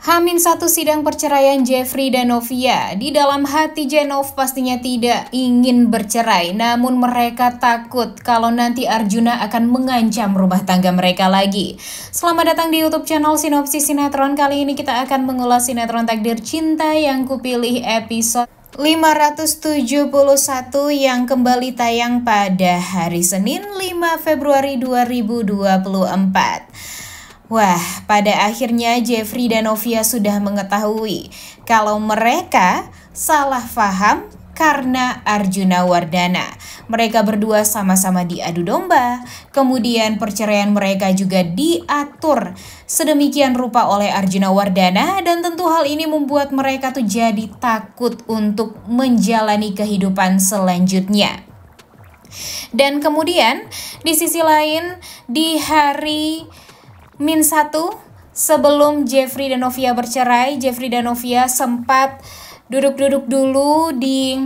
Hamin satu sidang perceraian Jeffrey dan Novia. Di dalam hati Jenov pastinya tidak ingin bercerai, namun mereka takut kalau nanti Arjuna akan mengancam rumah tangga mereka lagi. Selamat datang di YouTube channel Sinopsis Sinetron. Kali ini kita akan mengulas sinetron takdir cinta yang kupilih episode 571 yang kembali tayang pada hari Senin 5 Februari 2024. Wah, pada akhirnya Jeffrey dan Novia sudah mengetahui kalau mereka salah faham karena Arjuna Wardana. Mereka berdua sama-sama diadu domba, kemudian perceraian mereka juga diatur sedemikian rupa oleh Arjuna Wardana dan tentu hal ini membuat mereka tuh jadi takut untuk menjalani kehidupan selanjutnya. Dan kemudian di sisi lain di hari min satu sebelum Jeffrey dan Novia bercerai, Jeffrey dan Novia sempat duduk-duduk dulu di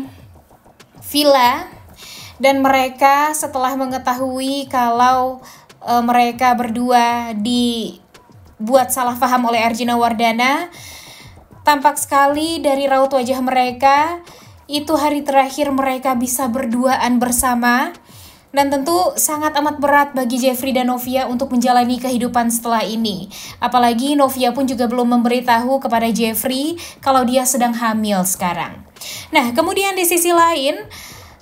villa dan mereka setelah mengetahui kalau e, mereka berdua dibuat salah paham oleh Arjuna Wardana, tampak sekali dari raut wajah mereka itu hari terakhir mereka bisa berduaan bersama dan tentu sangat amat berat bagi Jeffrey dan Novia untuk menjalani kehidupan setelah ini. Apalagi Novia pun juga belum memberitahu kepada Jeffrey kalau dia sedang hamil sekarang. Nah, kemudian di sisi lain,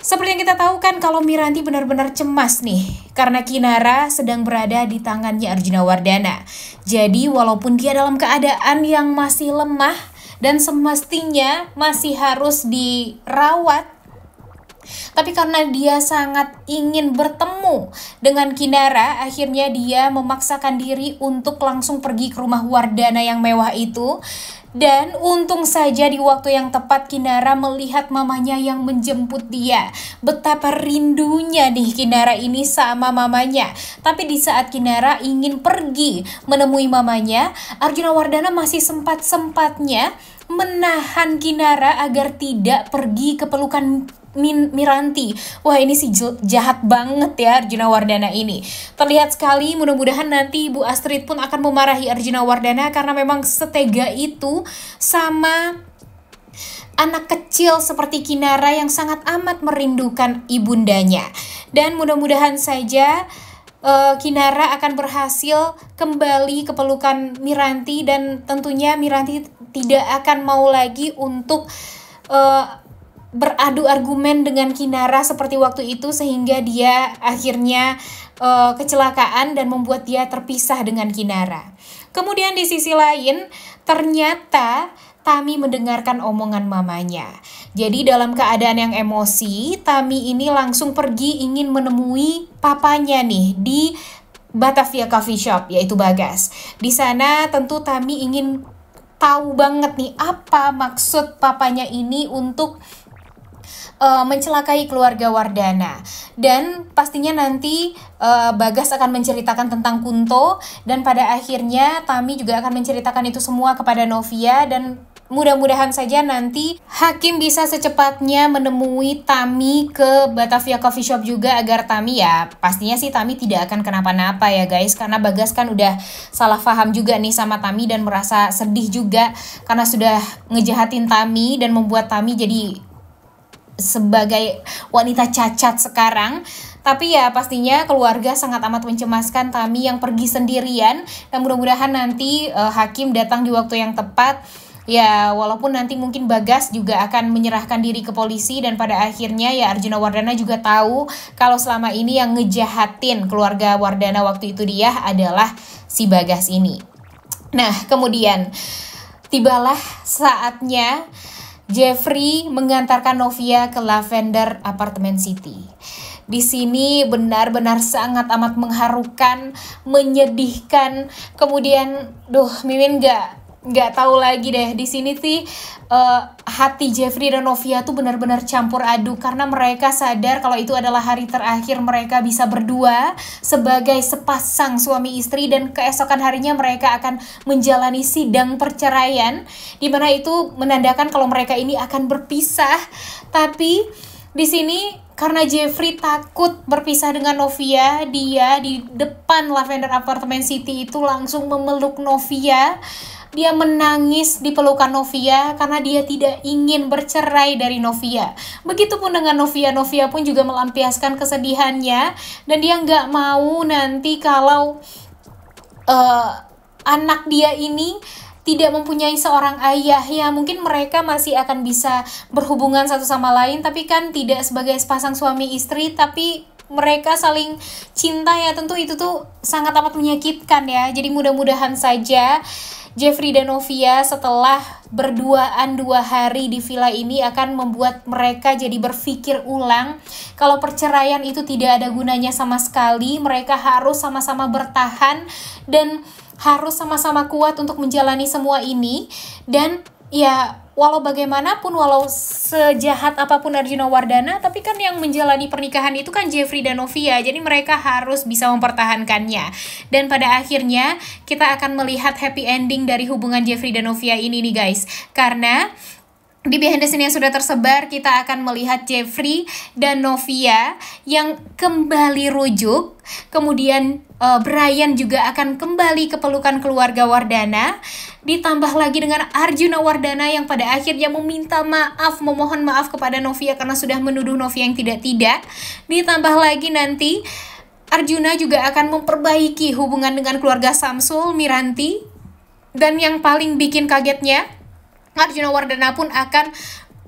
seperti yang kita tahu kan kalau Miranti benar-benar cemas nih karena Kinara sedang berada di tangannya Arjuna Wardana. Jadi walaupun dia dalam keadaan yang masih lemah dan semestinya masih harus dirawat tapi karena dia sangat ingin bertemu dengan Kinara, akhirnya dia memaksakan diri untuk langsung pergi ke rumah Wardana yang mewah itu. Dan untung saja di waktu yang tepat Kinara melihat mamanya yang menjemput dia. Betapa rindunya nih Kinara ini sama mamanya. Tapi di saat Kinara ingin pergi menemui mamanya, Arjuna Wardana masih sempat-sempatnya menahan Kinara agar tidak pergi ke pelukan Min Miranti. Wah ini sih jahat banget ya Arjuna Wardana ini. Terlihat sekali mudah-mudahan nanti Ibu Astrid pun akan memarahi Arjuna Wardana karena memang setega itu sama anak kecil seperti Kinara yang sangat amat merindukan ibundanya. Dan mudah-mudahan saja uh, Kinara akan berhasil kembali ke pelukan Miranti dan tentunya Miranti tidak akan mau lagi untuk uh, beradu argumen dengan Kinara seperti waktu itu sehingga dia akhirnya uh, kecelakaan dan membuat dia terpisah dengan Kinara. Kemudian di sisi lain, ternyata Tami mendengarkan omongan mamanya. Jadi dalam keadaan yang emosi, Tami ini langsung pergi ingin menemui papanya nih di Batavia Coffee Shop, yaitu Bagas. Di sana tentu Tami ingin tahu banget nih apa maksud papanya ini untuk uh, mencelakai keluarga Wardana. Dan pastinya nanti uh, Bagas akan menceritakan tentang Kunto dan pada akhirnya Tami juga akan menceritakan itu semua kepada Novia dan Mudah-mudahan saja nanti Hakim bisa secepatnya menemui Tami ke Batavia Coffee Shop juga agar Tami ya pastinya sih Tami tidak akan kenapa-napa ya guys karena Bagas kan udah salah paham juga nih sama Tami dan merasa sedih juga karena sudah ngejahatin Tami dan membuat Tami jadi sebagai wanita cacat sekarang tapi ya pastinya keluarga sangat amat mencemaskan Tami yang pergi sendirian. Dan mudah-mudahan nanti uh, Hakim datang di waktu yang tepat Ya, walaupun nanti mungkin Bagas juga akan menyerahkan diri ke polisi dan pada akhirnya ya Arjuna Wardana juga tahu kalau selama ini yang ngejahatin keluarga Wardana waktu itu dia adalah si Bagas ini. Nah, kemudian tibalah saatnya Jeffrey mengantarkan Novia ke Lavender Apartment City. Di sini benar-benar sangat amat mengharukan, menyedihkan. Kemudian, duh, Mimin gak nggak tahu lagi deh di sini sih uh, hati Jeffrey dan Novia tuh benar-benar campur aduk karena mereka sadar kalau itu adalah hari terakhir mereka bisa berdua sebagai sepasang suami istri dan keesokan harinya mereka akan menjalani sidang perceraian di mana itu menandakan kalau mereka ini akan berpisah tapi di sini karena Jeffrey takut berpisah dengan Novia, dia di depan Lavender Apartment City itu langsung memeluk Novia dia menangis di pelukan Novia karena dia tidak ingin bercerai dari Novia. Begitupun dengan Novia, Novia pun juga melampiaskan kesedihannya dan dia nggak mau nanti kalau uh, anak dia ini tidak mempunyai seorang ayah ya mungkin mereka masih akan bisa berhubungan satu sama lain tapi kan tidak sebagai sepasang suami istri tapi mereka saling cinta ya tentu itu tuh sangat amat menyakitkan ya jadi mudah-mudahan saja Jeffrey dan Novia setelah berduaan dua hari di villa ini akan membuat mereka jadi berpikir ulang kalau perceraian itu tidak ada gunanya sama sekali. Mereka harus sama-sama bertahan dan harus sama-sama kuat untuk menjalani semua ini dan ya walau bagaimanapun walau sejahat apapun Arjuna Wardana tapi kan yang menjalani pernikahan itu kan Jeffrey dan Novia jadi mereka harus bisa mempertahankannya dan pada akhirnya kita akan melihat happy ending dari hubungan Jeffrey dan Novia ini nih guys karena di behind the scene yang sudah tersebar, kita akan melihat Jeffrey dan Novia yang kembali rujuk. Kemudian uh, Brian juga akan kembali ke pelukan keluarga Wardana. Ditambah lagi dengan Arjuna Wardana yang pada akhirnya meminta maaf, memohon maaf kepada Novia karena sudah menuduh Novia yang tidak-tidak. Ditambah lagi nanti Arjuna juga akan memperbaiki hubungan dengan keluarga Samsul, Miranti. Dan yang paling bikin kagetnya, Arjuna Wardana pun akan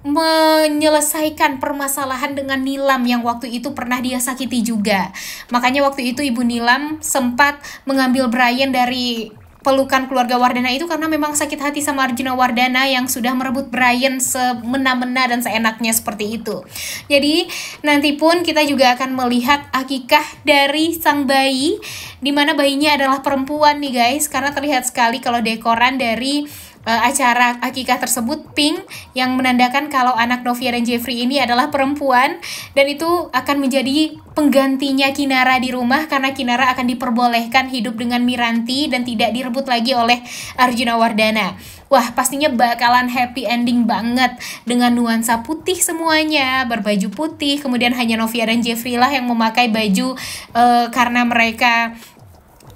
menyelesaikan permasalahan dengan Nilam yang waktu itu pernah dia sakiti juga. Makanya waktu itu Ibu Nilam sempat mengambil Brian dari pelukan keluarga Wardana itu karena memang sakit hati sama Arjuna Wardana yang sudah merebut Brian semena-mena dan seenaknya seperti itu. Jadi nanti pun kita juga akan melihat akikah dari sang bayi dimana bayinya adalah perempuan nih guys karena terlihat sekali kalau dekoran dari uh, acara akikah tersebut pink yang menandakan kalau anak Novia dan Jeffrey ini adalah perempuan dan itu akan menjadi penggantinya Kinara di rumah karena Kinara akan diperbolehkan hidup dengan Miranti dan tidak direbut lagi oleh Arjuna Wardana. Wah, pastinya bakalan happy ending banget dengan nuansa putih semuanya, berbaju putih, kemudian hanya Novia dan Jeffrey lah yang memakai baju uh, karena mereka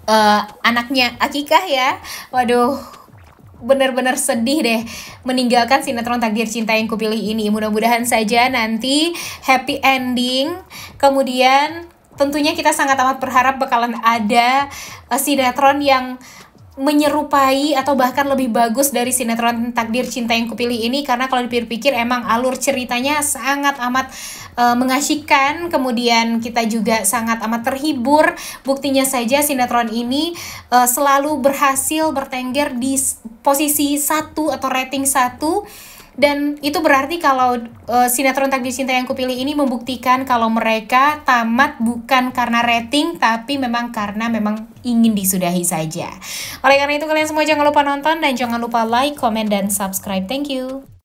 uh, anaknya Akikah ya. Waduh, benar-benar sedih deh meninggalkan sinetron takdir cinta yang kupilih ini. Mudah-mudahan saja nanti happy ending. Kemudian tentunya kita sangat amat berharap bakalan ada eh, sinetron yang menyerupai atau bahkan lebih bagus dari sinetron takdir cinta yang kupilih ini karena kalau dipikir-pikir emang alur ceritanya sangat amat uh, eh, mengasyikan, kemudian kita juga sangat amat terhibur. Buktinya saja sinetron ini uh, selalu berhasil bertengger di posisi satu atau rating satu dan itu berarti kalau uh, sinetron takdir cinta yang kupilih ini membuktikan kalau mereka tamat bukan karena rating tapi memang karena memang ingin disudahi saja. Oleh karena itu kalian semua jangan lupa nonton dan jangan lupa like, comment dan subscribe. Thank you.